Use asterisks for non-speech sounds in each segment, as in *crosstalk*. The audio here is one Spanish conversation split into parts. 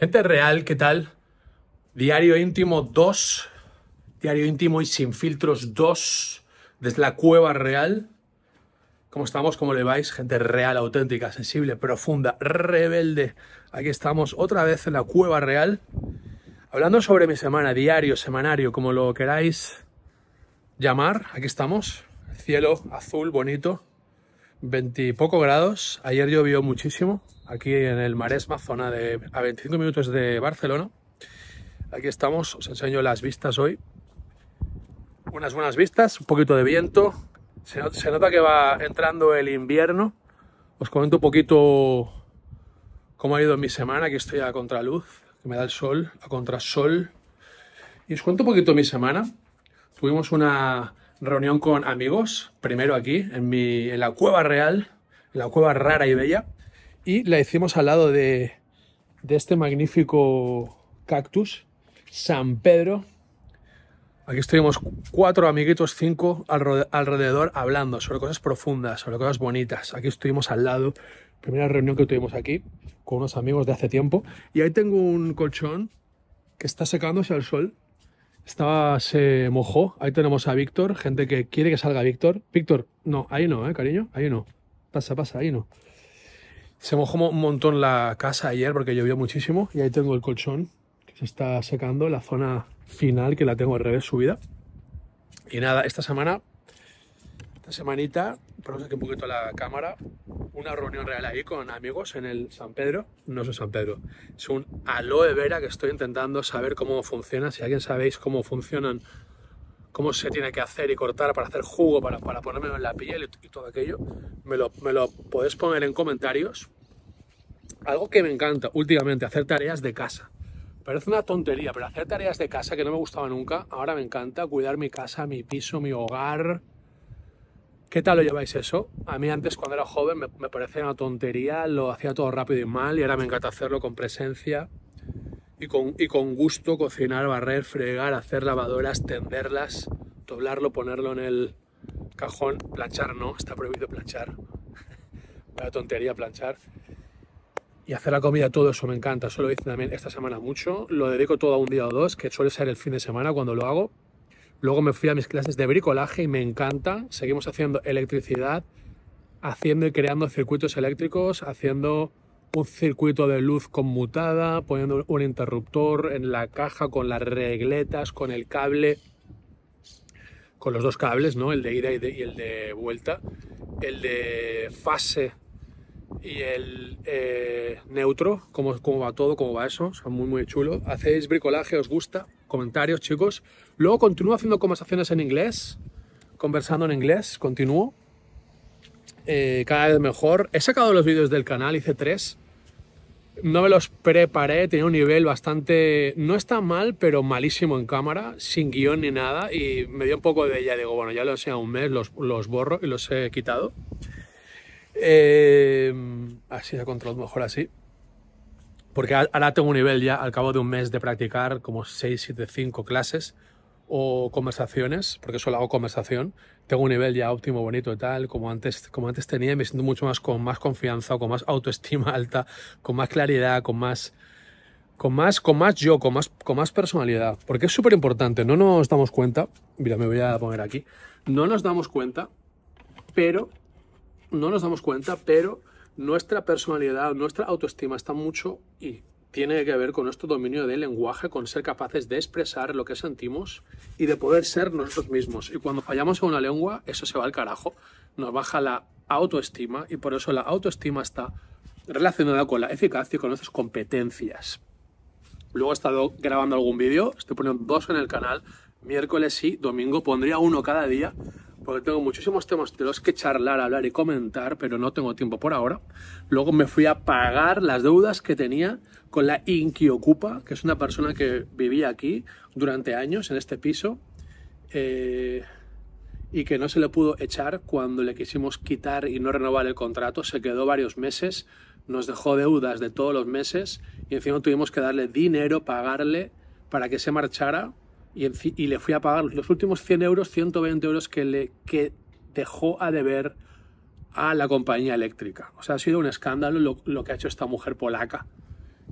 Gente real, ¿qué tal? Diario íntimo 2, diario íntimo y sin filtros 2, desde la cueva real. ¿Cómo estamos? ¿Cómo le vais? Gente real, auténtica, sensible, profunda, rebelde. Aquí estamos otra vez en la cueva real. Hablando sobre mi semana, diario, semanario, como lo queráis llamar. Aquí estamos. cielo azul, bonito, veintipoco grados. Ayer llovió muchísimo aquí en el Maresma, zona de a 25 minutos de Barcelona. Aquí estamos, os enseño las vistas hoy. Unas buenas vistas, un poquito de viento. Se, nota que va entrando el invierno. Os comento un poquito cómo ha ido mi semana. Aquí estoy a contraluz, que me da el sol, a contrasol. Y os cuento un poquito mi semana. Tuvimos una reunión con amigos, primero aquí, en, mi, la cueva real, en la cueva rara y bella, y la hicimos al lado de, de este magnífico cactus, San Pedro. Aquí estuvimos cuatro amiguitos, cinco alrededor, hablando sobre cosas profundas, sobre cosas bonitas. Aquí estuvimos al lado, primera reunión que tuvimos aquí, con unos amigos de hace tiempo. Y ahí tengo un colchón que está secándose al sol estaba, se mojó. Ahí tenemos a Víctor, gente que quiere que salga Víctor. Víctor, no, ahí no, eh, cariño, ahí no. Pasa, pasa, ahí no. Se mojó un montón la casa ayer porque llovió muchísimo y ahí tengo el colchón que se está secando, la zona final que la tengo al revés subida. Y nada, esta semana, esta semanita, perdón, que un poquito la cámara, una reunión real ahí con amigos en el San Pedro. No el San Pedro. Es un aloe vera que estoy intentando saber cómo funciona. Si alguien sabéis cómo funcionan, cómo se tiene que hacer y cortar para hacer jugo, para, para ponérmelo en la piel y, todo aquello, me lo, me lo podéis poner en comentarios. Algo que me encanta últimamente, hacer tareas de casa. Parece una tontería, pero hacer tareas de casa que no me gustaba nunca, ahora me encanta cuidar mi casa, mi piso, mi hogar, ¿Qué tal lo lleváis eso? A mí antes cuando era joven me, parecía una tontería, lo hacía todo rápido y mal y ahora me encanta hacerlo con presencia y con, y con gusto, cocinar, barrer, fregar, hacer lavadoras, tenderlas, doblarlo, ponerlo en el cajón, planchar no, está prohibido planchar. *laughs* Una tontería planchar. Y hacer la comida, todo eso me encanta. Eso lo hice también esta semana mucho. Lo dedico todo a un día o dos, que suele ser el fin de semana cuando lo hago. Luego me fui a mis clases de bricolaje y me encanta. Seguimos haciendo electricidad, haciendo y creando circuitos eléctricos, haciendo un circuito de luz conmutada, poniendo un interruptor en la caja con las regletas, con el cable, con los dos cables, ¿no? El de ida y, el de vuelta, el de fase y el eh, neutro, cómo, va todo, cómo va eso, son muy muy chulo. ¿Hacéis bricolaje? ¿Os gusta? comentarios, chicos. Luego continúo haciendo conversaciones en inglés, conversando en inglés, continúo. Eh, cada vez mejor. He sacado los vídeos del canal, hice tres. No me los preparé, tenía un nivel bastante... No está mal, pero malísimo en cámara, sin guión ni nada. Y me dio un poco de ella. Digo, bueno, ya lo sé un mes, los, borro y los he quitado. Eh, así se controlado mejor así. Porque ahora tengo un nivel ya, al cabo de un mes de practicar como 6, 7, 5 clases o conversaciones, porque solo hago conversación, tengo un nivel ya óptimo, bonito y tal, como antes, como antes tenía, me siento mucho más con más confianza, con más autoestima alta, con más claridad, con más, con más, con más yo, con más, con más personalidad, porque es súper importante, no nos damos cuenta, mira, me voy a poner aquí, no nos damos cuenta, pero, no nos damos cuenta, pero nuestra personalidad, nuestra autoestima está mucho y tiene que ver con nuestro dominio del lenguaje, con ser capaces de expresar lo que sentimos y de poder ser nosotros mismos. Y cuando fallamos en una lengua, eso se va al carajo, nos baja la autoestima y por eso la autoestima está relacionada con la eficacia y con nuestras competencias. Luego he estado grabando algún vídeo, estoy poniendo dos en el canal, miércoles y domingo, pondría uno cada día porque tengo muchísimos temas de los que charlar, hablar y comentar, pero no tengo tiempo por ahora. Luego me fui a pagar las deudas que tenía con la Inquiocupa, Ocupa, que es una persona que vivía aquí durante años en este piso eh, y que no se le pudo echar cuando le quisimos quitar y no renovar el contrato. Se quedó varios meses, nos dejó deudas de todos los meses y encima tuvimos que darle dinero, pagarle para que se marchara y, le fui a pagar los últimos 100 euros, 120 euros que le que dejó a deber a la compañía eléctrica. O sea, ha sido un escándalo lo, que ha hecho esta mujer polaca,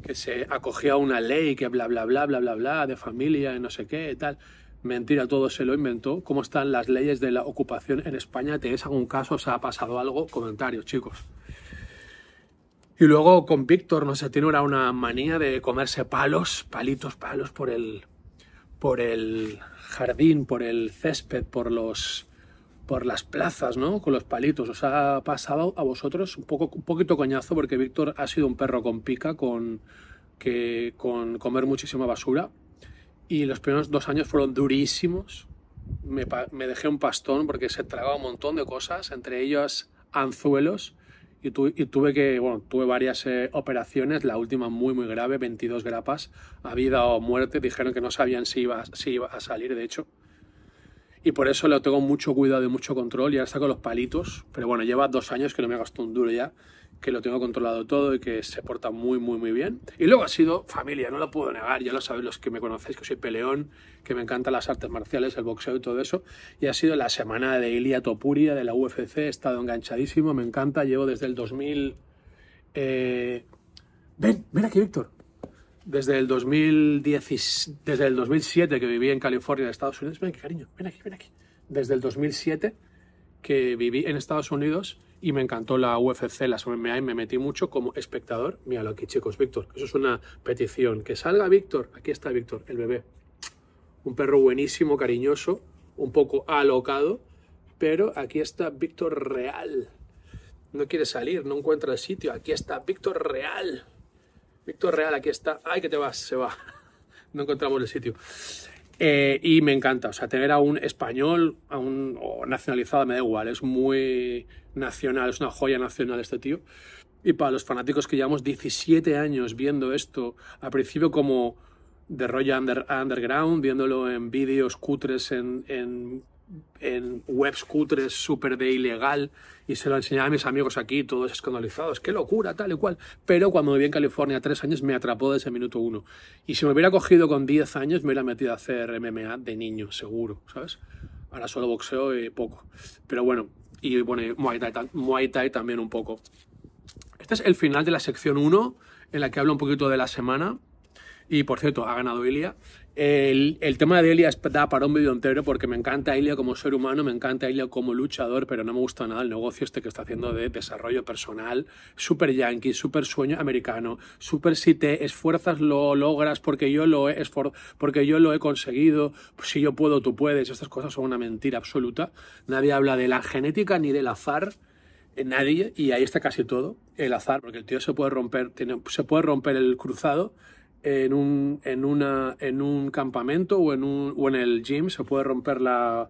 que se acogió a una ley que bla, bla, bla, bla, bla, bla, de familia, y no sé qué, tal. Mentira, todo se lo inventó. ¿Cómo están las leyes de la ocupación en España? ¿Tenéis algún caso? ¿Os ha pasado algo? Comentarios, chicos. Y luego con Víctor, no sé, tiene una manía de comerse palos, palitos, palos por el, por el jardín, por el césped, por por las plazas, ¿no? Con los palitos. Os ha pasado a vosotros un poco un poquito coñazo porque Víctor ha sido un perro con pica con que con comer muchísima basura y los primeros dos años fueron durísimos. Me, me dejé un pastón porque se tragaba un montón de cosas, entre ellas anzuelos y, tuve que, bueno, tuve varias eh, operaciones, la última muy, muy grave, 22 grapas, a vida o muerte, dijeron que no sabían si iba, a salir, de hecho. Y por eso lo tengo mucho cuidado y mucho control, y ahora está los palitos, pero bueno, lleva dos años que no me ha gastado un duro ya, que lo tengo controlado todo y que se porta muy, muy, muy bien. Y luego ha sido familia, no lo puedo negar, ya lo sabéis los que me conocéis, que soy peleón, que me encantan las artes marciales, el boxeo y todo eso. Y ha sido la semana de Ilia Topuria de la UFC, he estado enganchadísimo, me encanta, llevo desde el 2000... Eh, ven, ven aquí, Víctor. Desde el, 2010, desde el 2007 que viví en California, en Estados Unidos. Ven aquí, cariño, ven aquí, ven aquí. Desde el 2007 que viví en Estados Unidos y me encantó la UFC, la MMA, y me metí mucho como espectador. Míralo aquí, chicos, Víctor. Eso es una petición. Que salga Víctor. Aquí está Víctor, el bebé. Un perro buenísimo, cariñoso, un poco alocado, pero aquí está Víctor Real. No quiere salir, no encuentra el sitio. Aquí está Víctor Real. Víctor Real, aquí está. Ay, que te vas, se va. *laughs* No encontramos el sitio. Eh, y me encanta, o sea, tener a un español, a un o nacionalizado, me da igual, es muy nacional, es una joya nacional este tío. Y para los fanáticos que llevamos 17 años viendo esto, al principio como de rollo underground, viéndolo en vídeos cutres en en webs cutres súper de ilegal y se lo enseñaba a mis amigos aquí, todos escandalizados, qué locura, tal y cual. Pero cuando viví en California tres años me atrapó desde el minuto uno. Y si me hubiera cogido con 10 años me hubiera metido a hacer MMA de niño, seguro, ¿sabes? Ahora solo boxeo y poco. Pero bueno, y bueno, Muay Thai, Muay Thai también un poco. Este es el final de la sección 1, en la que hablo un poquito de la semana. Y por cierto, ha ganado Ilia. El, tema de Elia da para un vídeo entero porque me encanta Elia como ser humano, me encanta Elia como luchador, pero no me gusta nada el negocio este que está haciendo de desarrollo personal, super yankee, super sueño americano, super si te esfuerzas lo logras porque yo lo he, porque yo lo he conseguido, si yo puedo tú puedes, estas cosas son una mentira absoluta, nadie habla de la genética ni del azar, eh, nadie, y ahí está casi todo, el azar, porque el tío se puede romper, se puede romper el cruzado en un, en una, en un campamento o en, un, en el gym, se puede romper la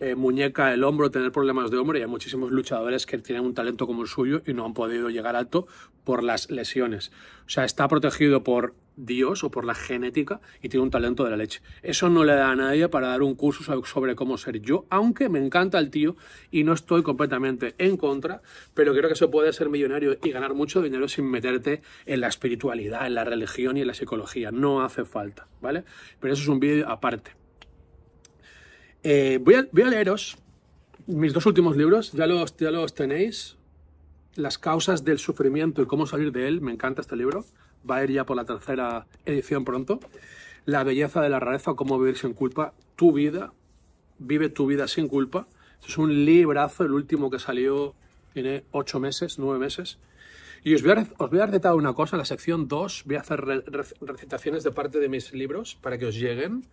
eh, muñeca, el hombro, tener problemas de hombro y hay muchísimos luchadores que tienen un talento como el suyo y no han podido llegar alto por las lesiones. O sea, está protegido por Dios o por la genética y tiene un talento de la leche. Eso no le da a nadie para dar un curso sobre cómo ser yo, aunque me encanta el tío y no estoy completamente en contra, pero creo que se puede ser millonario y ganar mucho dinero sin meterte en la espiritualidad, en la religión y en la psicología. No hace falta, ¿vale? Pero eso es un vídeo aparte. Eh, voy, a, voy, a, leeros mis dos últimos libros, ya los, ya los tenéis. Las causas del sufrimiento y cómo salir de él, me encanta este libro va a ir ya por la tercera edición pronto. La belleza de la rareza o cómo vivir sin culpa. Tu vida, vive tu vida sin culpa. Es un librazo, el último que salió tiene ocho meses, nueve meses. Y os voy, a, os voy recitar una cosa, la sección 2 voy a hacer recitaciones de parte de mis libros para que os lleguen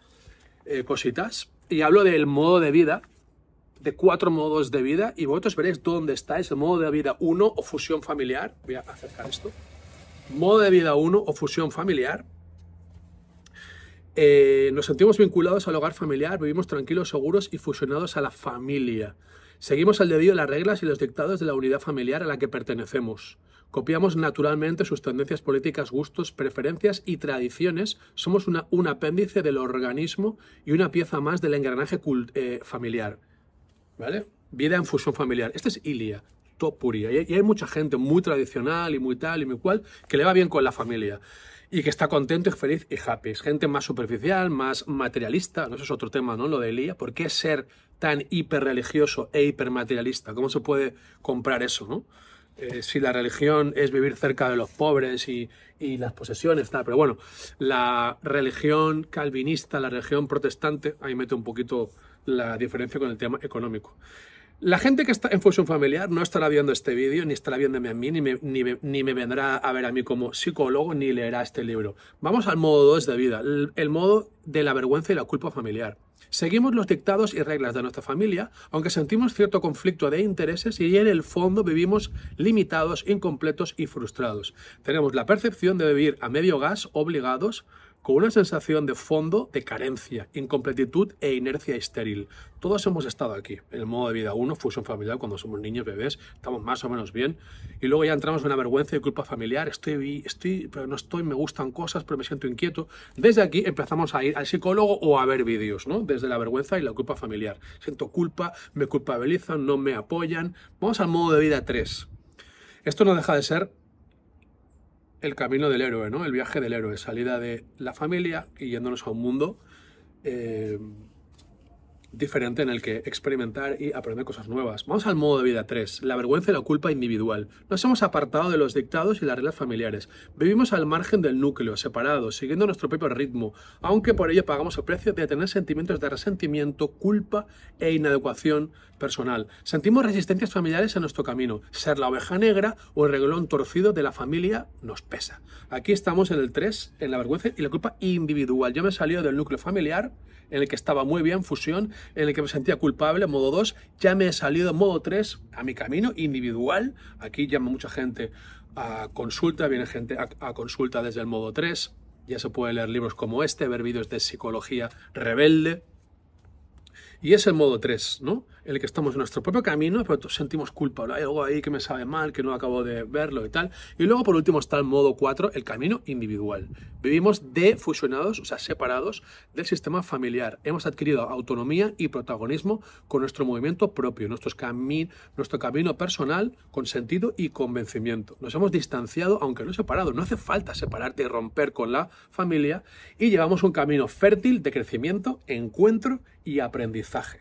eh, cositas. Y hablo del modo de vida, de cuatro modos de vida, y vosotros veréis dónde estáis, el modo de vida uno, o fusión familiar. Voy a acercar esto modo de vida 1 o fusión familiar. Eh, nos sentimos vinculados al hogar familiar, vivimos tranquilos, seguros y fusionados a la familia. Seguimos al debido las reglas y los dictados de la unidad familiar a la que pertenecemos. Copiamos naturalmente sus tendencias políticas, gustos, preferencias y tradiciones. Somos un apéndice del organismo y una pieza más del engranaje eh, familiar. ¿Vale? Vida en fusión familiar. Este es Ilia puría. Y hay mucha gente muy tradicional y muy tal y muy cual que le va bien con la familia y que está contento y feliz y happy. Es gente más superficial, más materialista, no eso es otro tema, ¿no? Lo de Elías, ¿por qué ser tan hiperreligioso e hipermaterialista? ¿Cómo se puede comprar eso, no? Eh, si la religión es vivir cerca de los pobres y, y las posesiones, tal. Pero bueno, la religión calvinista, la religión protestante, ahí mete un poquito la diferencia con el tema económico. La gente que está en fusión familiar no estará viendo este vídeo, ni estará viéndome a mí, ni me, vendrá a ver a mí como psicólogo, ni leerá este libro. Vamos al modo 2 de vida, el modo de la vergüenza y la culpa familiar. Seguimos los dictados y reglas de nuestra familia, aunque sentimos cierto conflicto de intereses y en el fondo vivimos limitados, incompletos y frustrados. Tenemos la percepción de vivir a medio gas, obligados, con una sensación de fondo de carencia, incompletitud e inercia estéril. Todos hemos estado aquí, en el modo de vida uno, fusión familiar, cuando somos niños, bebés, estamos más o menos bien, y luego ya entramos en la vergüenza y culpa familiar, estoy, estoy, pero no estoy, me gustan cosas, pero me siento inquieto. Desde aquí empezamos a ir al psicólogo o a ver vídeos, ¿no? Desde la vergüenza y la culpa familiar. Siento culpa, me culpabilizan, no me apoyan. Vamos al modo de vida 3. Esto no deja de ser el camino del héroe, ¿no? El viaje del héroe, salida de la familia y yéndonos a un mundo eh, diferente en el que experimentar y aprender cosas nuevas. Vamos al modo de vida 3, la vergüenza y la culpa individual. Nos hemos apartado de los dictados y las reglas familiares. Vivimos al margen del núcleo, separados, siguiendo nuestro propio ritmo, aunque por ello pagamos el precio de tener sentimientos de resentimiento, culpa e inadecuación personal. Sentimos resistencias familiares en nuestro camino. Ser la oveja negra o el reglón torcido de la familia nos pesa. Aquí estamos en el 3, en la vergüenza y la culpa individual. Yo me he salido del núcleo familiar en el que estaba muy bien, fusión, en el que me sentía culpable, modo 2, ya me he salido, modo 3, a mi camino individual. Aquí llama mucha gente a consulta, viene gente a, a consulta desde el modo 3. Ya se puede leer libros como este, ver vídeos de psicología rebelde. Y es el modo 3, ¿no? en el que estamos en nuestro propio camino, pero sentimos culpa, hay algo ahí que me sabe mal, que no acabo de verlo y tal. Y luego, por último, está el modo 4, el camino individual. Vivimos defusionados, o sea, separados del sistema familiar. Hemos adquirido autonomía y protagonismo con nuestro movimiento propio, nuestro, nuestro camino personal con sentido y convencimiento. Nos hemos distanciado, aunque no separado. No hace falta separarte y romper con la familia. Y llevamos un camino fértil de crecimiento, encuentro y aprendizaje.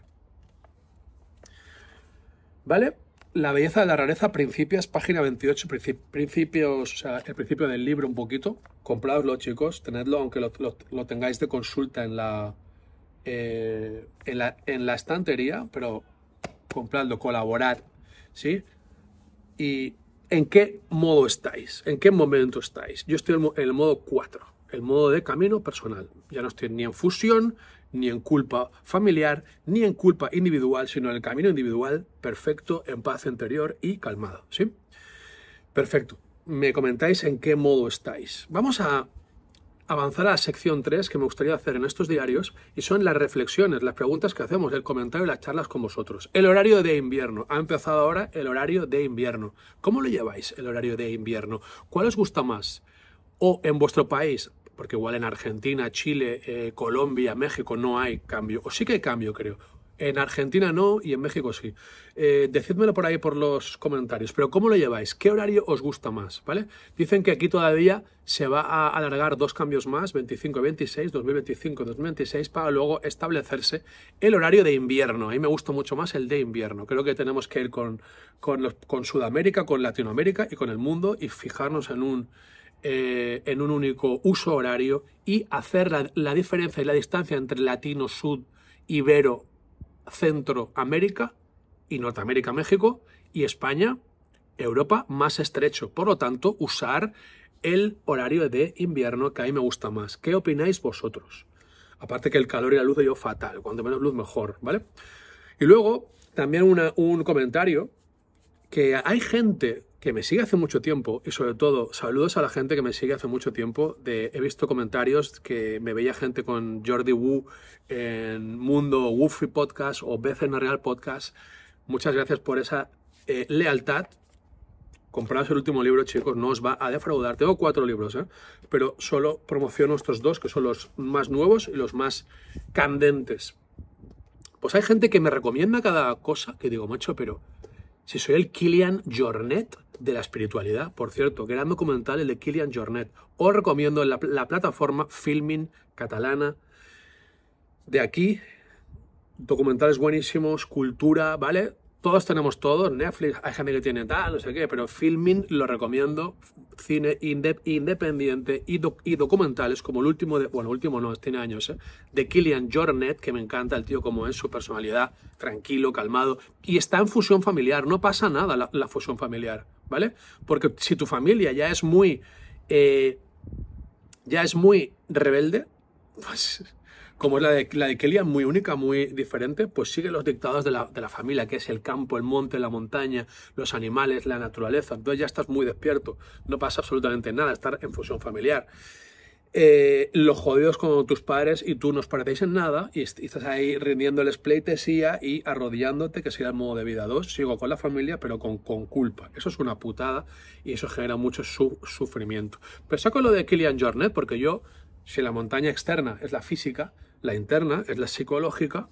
¿Vale? La belleza de la rareza, principios, página 28, principios, o sea, el principio del libro un poquito. Compradlo, chicos, tenedlo, aunque lo, tengáis de consulta en la, eh, en la, en la estantería, pero compradlo, colaborad, ¿sí? Y en qué modo estáis, en qué momento estáis. Yo estoy en el modo 4, el modo de camino personal. Ya no estoy ni en fusión, ni en culpa familiar, ni en culpa individual, sino en el camino individual perfecto, en paz interior y calmado. ¿Sí? Perfecto. Me comentáis en qué modo estáis. Vamos a avanzar a la sección 3 que me gustaría hacer en estos diarios y son las reflexiones, las preguntas que hacemos, el comentario y las charlas con vosotros. El horario de invierno. Ha empezado ahora el horario de invierno. ¿Cómo lo lleváis el horario de invierno? ¿Cuál os gusta más? ¿O en vuestro país porque igual en Argentina, Chile, eh, Colombia, México no hay cambio, o sí que hay cambio, creo. En Argentina no y en México sí. Eh, decídmelo por ahí por los comentarios. Pero ¿cómo lo lleváis? ¿Qué horario os gusta más? ¿Vale? Dicen que aquí todavía se va a alargar dos cambios más, 25-26, y 2025-2026, y para luego establecerse el horario de invierno. A mí me gusta mucho más el de invierno. Creo que tenemos que ir con, con Sudamérica, con Latinoamérica y con el mundo y fijarnos en un eh, en un único uso horario y hacer la, diferencia y la distancia entre latino, sud, ibero, Centroamérica y Norteamérica, México y España, Europa más estrecho. Por lo tanto, usar el horario de invierno que a mí me gusta más. ¿Qué opináis vosotros? Aparte que el calor y la luz de yo fatal, cuanto menos luz mejor, ¿vale? Y luego, también un comentario, que hay gente que me sigue hace mucho tiempo y sobre todo saludos a la gente que me sigue hace mucho tiempo. he visto comentarios que me veía gente con Jordi Wu en Mundo Woofy Podcast o en Real Podcast. Muchas gracias por esa eh, lealtad. comprados el último libro, chicos, no os va a defraudar. Tengo cuatro libros, ¿eh? pero solo promociono estos dos, que son los más nuevos y los más candentes. Pues hay gente que me recomienda cada cosa, que digo, macho, pero si soy el Kilian Jornet, de la espiritualidad. Por cierto, gran documental el de Kilian Jornet. Os recomiendo la, la plataforma Filming Catalana. De aquí, documentales buenísimos, cultura, ¿vale? Todos tenemos todos, Netflix, hay gente que tiene tal, no sé qué, pero Filming lo recomiendo, cine independiente y, documentales como el último de, bueno, último no, tiene años, ¿eh? de Kilian Jornet, que me encanta el tío como es, su personalidad, tranquilo, calmado, y está en fusión familiar, no pasa nada la fusión familiar, ¿vale? Porque si tu familia ya es muy, eh, ya es muy rebelde, pues, como es la de, la de Kelia, muy única, muy diferente, pues sigue los dictados de la, de la, familia, que es el campo, el monte, la montaña, los animales, la naturaleza. Entonces ya estás muy despierto, no pasa absolutamente nada, estar en fusión familiar. Eh, los jodidos como tus padres y tú no os parecéis en nada y, estás ahí rindiéndoles pleitesía y arrodillándote, que sea el modo de vida. Dos, sigo con la familia, pero con, con culpa. Eso es una putada y eso genera mucho su sufrimiento. Pero saco lo de Kilian Jornet, porque yo, si la montaña externa es la física, la interna es la psicológica,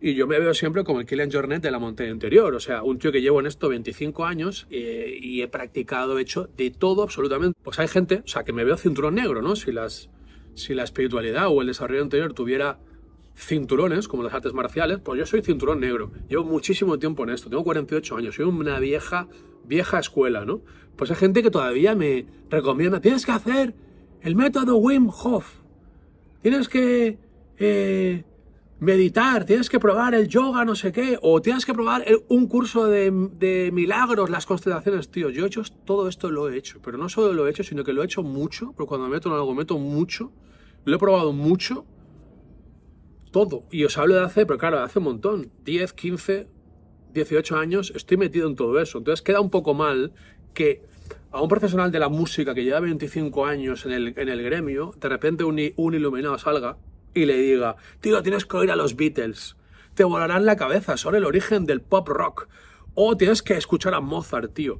y yo me veo siempre como el Kylian Jornet de la montaña interior, o sea, un tío que llevo en esto 25 años eh, y he practicado, hecho de todo absolutamente. Pues hay gente, o sea, que me veo cinturón negro, ¿no? Si, las, si la espiritualidad o el desarrollo interior tuviera cinturones, como las artes marciales, pues yo soy cinturón negro. Llevo muchísimo tiempo en esto, tengo 48 años, soy una vieja, vieja escuela, ¿no? Pues hay gente que todavía me recomienda, tienes que hacer el método Wim Hof, tienes que... Eh, meditar, tienes que probar el yoga, no sé qué, o tienes que probar un curso de, milagros, las constelaciones, tío. Yo he hecho todo esto, lo he hecho, pero no solo lo he hecho, sino que lo he hecho mucho, porque cuando meto en algo, meto mucho, lo he probado mucho, todo. Y os hablo de hace, pero claro, hace un montón, 10, 15, 18 años, estoy metido en todo eso. Entonces queda un poco mal que a un profesional de la música que lleva 25 años en el, gremio, de repente un, un iluminado salga y le diga, tío, tienes que oír a los Beatles. Te volarán la cabeza, sobre el origen del pop rock. O tienes que escuchar a Mozart, tío.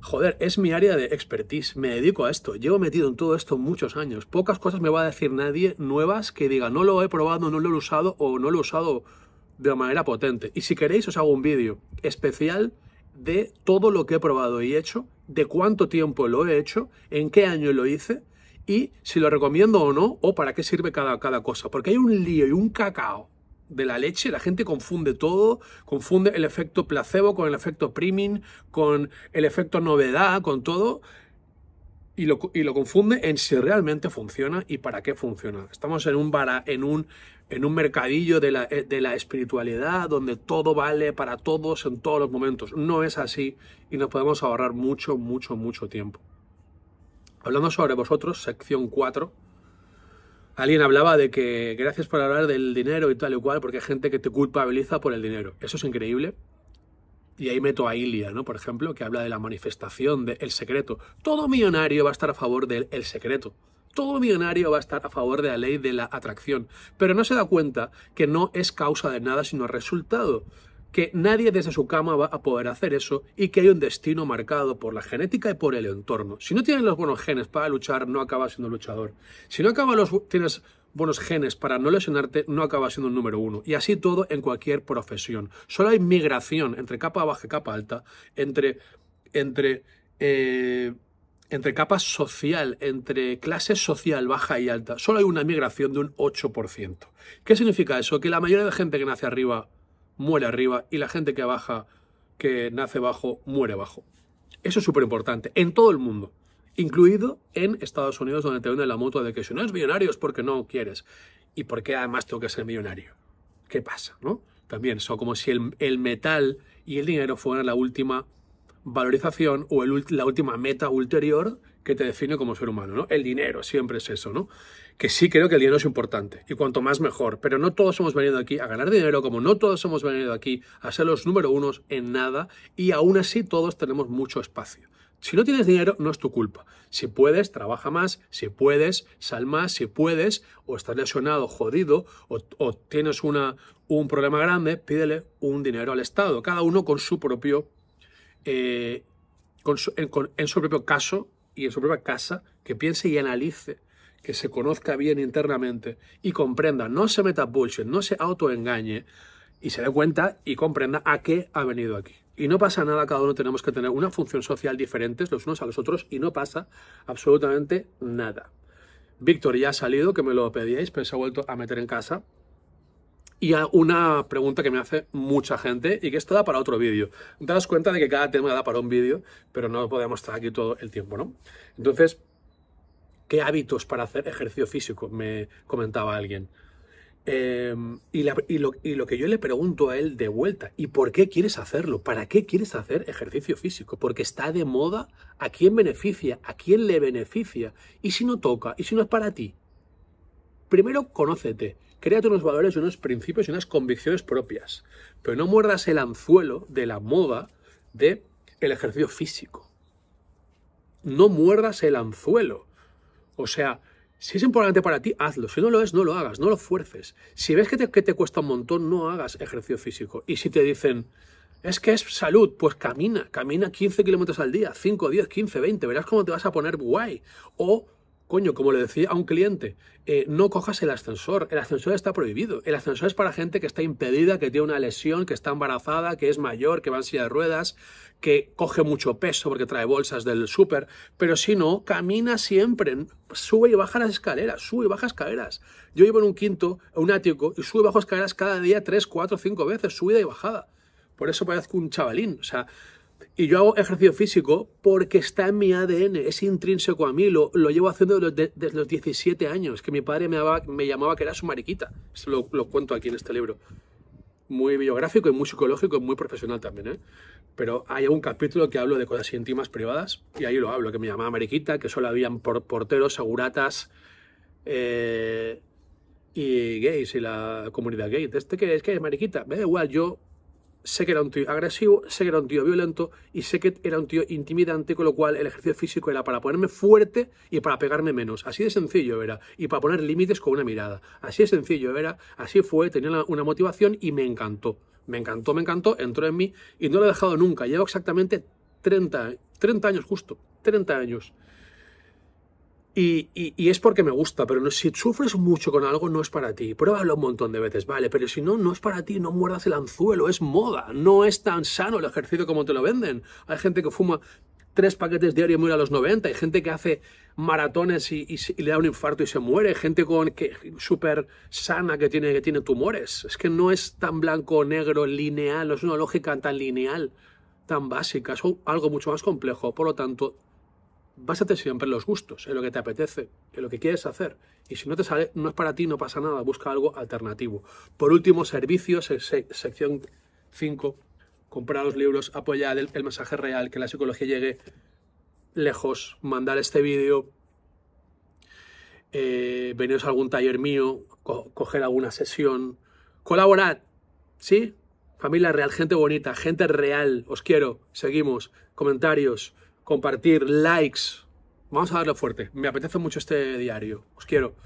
Joder, es mi área de expertise, me dedico a esto, llevo metido en todo esto muchos años. Pocas cosas me va a decir nadie nuevas que diga no lo he probado, no lo he usado o no lo he usado de manera potente. Y si queréis os hago un vídeo especial de todo lo que he probado y hecho, de cuánto tiempo lo he hecho, en qué año lo hice y si lo recomiendo o no, o para qué sirve cada, cada cosa. Porque hay un lío y un cacao de la leche, la gente confunde todo, confunde el efecto placebo con el efecto priming, con el efecto novedad, con todo, y lo, y lo confunde en si realmente funciona y para qué funciona. Estamos en un, en un, en un mercadillo de la, de la espiritualidad donde todo vale para todos en todos los momentos. No es así y nos podemos ahorrar mucho, mucho, mucho tiempo. Hablando sobre vosotros, sección 4, alguien hablaba de que gracias por hablar del dinero y tal y cual, porque hay gente que te culpabiliza por el dinero. Eso es increíble. Y ahí meto a Ilia, ¿no? Por ejemplo, que habla de la manifestación, del secreto. Todo millonario va a estar a favor del secreto. Todo millonario va a estar a favor de la ley de la atracción, pero no se da cuenta que no es causa de nada, sino resultado que nadie desde su cama va a poder hacer eso y que hay un destino marcado por la genética y por el entorno. Si no tienes los buenos genes para luchar, no acabas siendo luchador. Si no acabas los, tienes buenos genes para no lesionarte, no acabas siendo un número uno. Y así todo en cualquier profesión. Solo hay migración entre capa baja y capa alta, entre, entre, eh, entre capa social, entre clase social baja y alta. Solo hay una migración de un 8%. ¿Qué significa eso? Que la mayoría de gente que nace arriba muere arriba y la gente que baja, que nace bajo, muere bajo. Eso es súper importante, en todo el mundo, incluido en Estados Unidos, donde te venden la moto de que si no eres millonario es porque no quieres y porque además tengo que ser millonario. ¿Qué pasa? ¿No? También son como si el, metal y el dinero fueran la última valorización o la última meta ulterior que te define como ser humano, ¿no? El dinero siempre es eso, ¿no? que sí creo que el dinero es importante y cuanto más mejor, pero no todos hemos venido aquí a ganar dinero, como no todos hemos venido aquí a ser los número unos en nada y aún así todos tenemos mucho espacio. Si no tienes dinero, no es tu culpa. Si puedes, trabaja más. Si puedes, sal más. Si puedes, o estás lesionado, jodido, o, tienes un problema grande, pídele un dinero al Estado. Cada uno con su propio, eh, en su propio caso y en su propia casa, que piense y analice que se conozca bien internamente y comprenda, no se meta bullshit, no se autoengañe y se dé cuenta y comprenda a qué ha venido aquí. Y no pasa nada, cada uno tenemos que tener una función social diferente los unos a los otros y no pasa absolutamente nada. Víctor ya ha salido, que me lo pedíais, pero se ha vuelto a meter en casa. Y a una pregunta que me hace mucha gente y que esto da para otro vídeo. Te das cuenta de que cada tema da para un vídeo, pero no podemos estar aquí todo el tiempo, ¿no? Entonces, qué hábitos para hacer ejercicio físico, me comentaba alguien. Em, y, lo, que yo le pregunto a él de vuelta, ¿y por qué quieres hacerlo? ¿Para qué quieres hacer ejercicio físico? Porque está de moda, ¿a quién beneficia? ¿A quién le beneficia? ¿Y si no toca? ¿Y si no es para ti? Primero, conócete, créate unos valores, unos principios y unas convicciones propias, pero no muerdas el anzuelo de la moda del el ejercicio físico. No muerdas el anzuelo o sea, si es importante para ti, hazlo. Si no lo es, no lo hagas, no lo fuerces. Si ves que te, que te cuesta un montón, no hagas ejercicio físico. Y si te dicen, es que es salud, pues camina, camina 15 kilómetros al día, 5, 10, 15, 20, verás cómo te vas a poner guay. O Coño, como le decía a un cliente, eh, no cojas el ascensor. El ascensor está prohibido. El ascensor es para gente que está impedida, que tiene una lesión, que está embarazada, que es mayor, que va en silla de ruedas, que coge mucho peso porque trae bolsas del súper. Pero si no, camina siempre. Sube y baja las escaleras. Sube y baja escaleras. Yo vivo en un quinto, un ático, y sube y bajo escaleras cada día tres, cuatro, cinco veces, subida y bajada. Por eso parezco un chavalín. O sea, y yo hago ejercicio físico porque está en mi ADN, es intrínseco a mí, lo, lo llevo haciendo desde los, 17 años, que mi padre me, llamaba que era su mariquita. Esto lo, lo, cuento aquí en este libro. Muy biográfico y muy psicológico y muy profesional también, ¿eh? Pero hay un capítulo que hablo de cosas íntimas privadas y ahí lo hablo, que me llamaba mariquita, que solo habían por, porteros, seguratas, eh, y gays y la comunidad gay. ¿Este que es? que es mariquita? Me da igual, yo sé que era un tío agresivo, sé que era un tío violento y sé que era un tío intimidante, con lo cual el ejercicio físico era para ponerme fuerte y para pegarme menos. Así de sencillo era. Y para poner límites con una mirada. Así de sencillo era. Así fue, tenía una motivación y me encantó. Me encantó, me encantó, entró en mí y no lo he dejado nunca. Llevo exactamente 30, 30 años justo. 30 años. Y, y, es porque me gusta, pero si sufres mucho con algo no es para ti. Pruébalo un montón de veces, vale, pero si no, no es para ti, no muerdas el anzuelo, es moda, no es tan sano el ejercicio como te lo venden. Hay gente que fuma tres paquetes diarios y muere a los 90, hay gente que hace maratones y, le da un infarto y se muere, gente con que súper sana que tiene, que tiene tumores. Es que no es tan blanco, negro, lineal, no es una lógica tan lineal, tan básica, es algo mucho más complejo. Por lo tanto, Básate siempre en los gustos, en lo que te apetece, en lo que quieres hacer. Y si no te sale, no es para ti, no pasa nada, busca algo alternativo. Por último, servicios, sección 5. Comprar los libros, apoyar el, mensaje real, que la psicología llegue lejos, mandar este vídeo, eh, veniros a algún taller mío, coger alguna sesión, colaborad, ¿sí? Familia real, gente bonita, gente real, os quiero, seguimos, comentarios, compartir, likes. Vamos a darlo fuerte. Me apetece mucho este diario. Os quiero.